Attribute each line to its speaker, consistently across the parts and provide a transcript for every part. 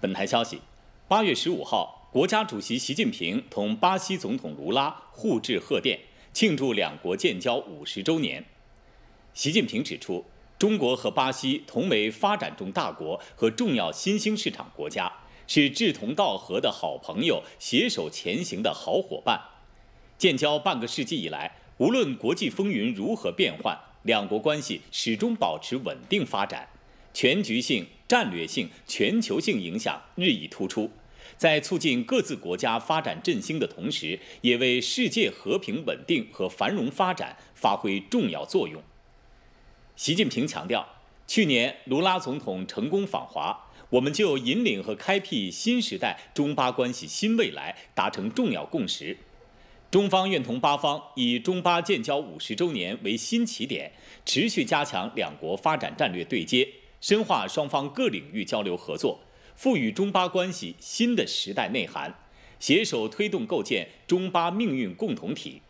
Speaker 1: 本台消息，八月十五号，国家主席习近平同巴西总统卢拉互致贺电，庆祝两国建交五十周年。习近平指出，中国和巴西同为发展中大国和重要新兴市场国家，是志同道合的好朋友，携手前行的好伙伴。建交半个世纪以来，无论国际风云如何变幻，两国关系始终保持稳定发展，全局性。战略性、全球性影响日益突出，在促进各自国家发展振兴的同时，也为世界和平稳定和繁荣发展发挥重要作用。习近平强调，去年卢拉总统成功访华，我们就引领和开辟新时代中巴关系新未来达成重要共识。中方愿同巴方以中巴建交五十周年为新起点，持续加强两国发展战略对接。深化双方各领域交流合作，赋予中巴关系新的时代内涵，携手推动构建中巴命运共同体。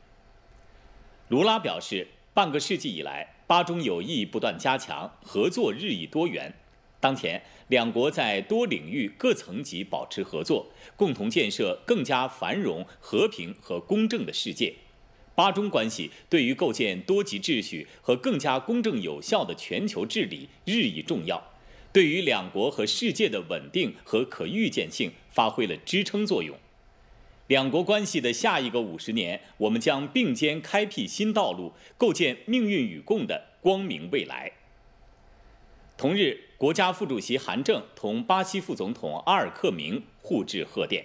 Speaker 1: 卢拉表示，半个世纪以来，巴中友谊不断加强，合作日益多元。当前，两国在多领域各层级保持合作，共同建设更加繁荣、和平和公正的世界。巴中关系对于构建多极秩序和更加公正有效的全球治理日益重要，对于两国和世界的稳定和可预见性发挥了支撑作用。两国关系的下一个五十年，我们将并肩开辟新道路，构建命运与共的光明未来。同日，国家副主席韩正同巴西副总统阿尔克明互致贺电。